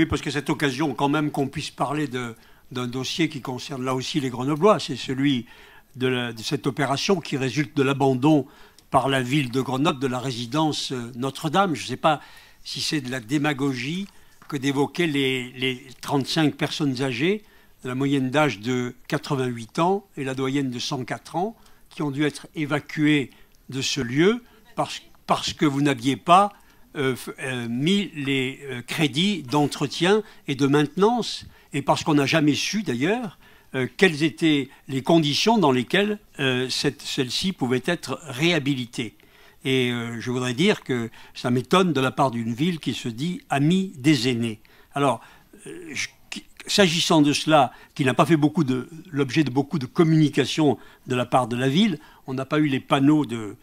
Oui, parce que cette occasion, quand même, qu'on puisse parler d'un dossier qui concerne là aussi les Grenoblois, c'est celui de, de, cette opération qui résulte de l'abandon par la ville de Grenoble de la résidence euh, Notre-Dame. Je ne sais pas si c'est de la démagogie que d'évoquer les, 35 personnes âgées, la moyenne d'âge de 88 ans et la doyenne de 104 ans, qui ont dû être évacuées de ce lieu parce que vous n'aviez pas euh, euh, mis les euh, crédits d'entretien et de maintenance, et parce qu'on n'a jamais su d'ailleurs quelles étaient les conditions dans lesquelles celle-ci pouvait être réhabilitée. Et je voudrais dire que ça m'étonne de la part d'une ville qui se dit amie des aînés. Alors, s'agissant de cela, qui n'a pas fait l'objet de beaucoup de communication de la part de la ville, on n'a pas eu les panneaux de,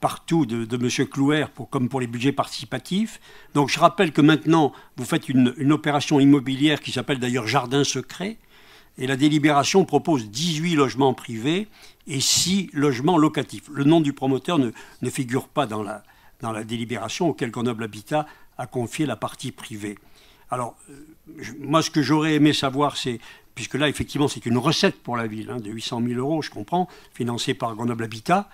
partout de, de M. Clouer, pour, comme pour les budgets participatifs. Donc je rappelle que maintenant, vous faites une, opération immobilière qui s'appelle d'ailleurs Jardin Secret, et la délibération propose 18 logements privés et 6 logements locatifs. Le nom du promoteur ne, ne figure pas dans la, dans la délibération auquel Grenoble Habitat a confié la partie privée. Alors, euh, moi, ce que j'aurais aimé savoir, c'est puisque là, effectivement, c'est une recette pour la ville, hein, de 800 000 euros, je comprends, financée par Grenoble Habitat.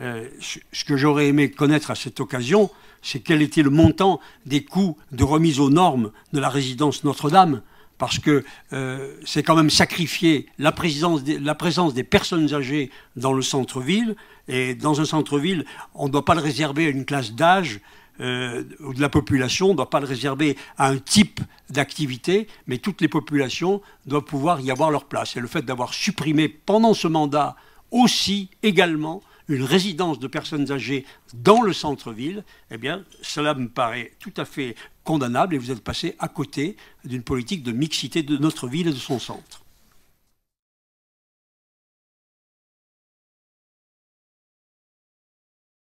Euh, ce que j'aurais aimé connaître à cette occasion, c'est quel était le montant des coûts de remise aux normes de la résidence Notre-Dame, parce que euh, c'est quand même sacrifier la, présence des personnes âgées dans le centre-ville. Et dans un centre-ville, on ne doit pas le réserver à une classe d'âge euh, de la population, on ne doit pas le réserver à un type d'activité, mais toutes les populations doivent pouvoir y avoir leur place. Et le fait d'avoir supprimé pendant ce mandat aussi, également, une résidence de personnes âgées dans le centre-ville, eh bien, cela me paraît tout à fait condamnable et vous êtes passé à côté d'une politique de mixité de notre ville et de son centre.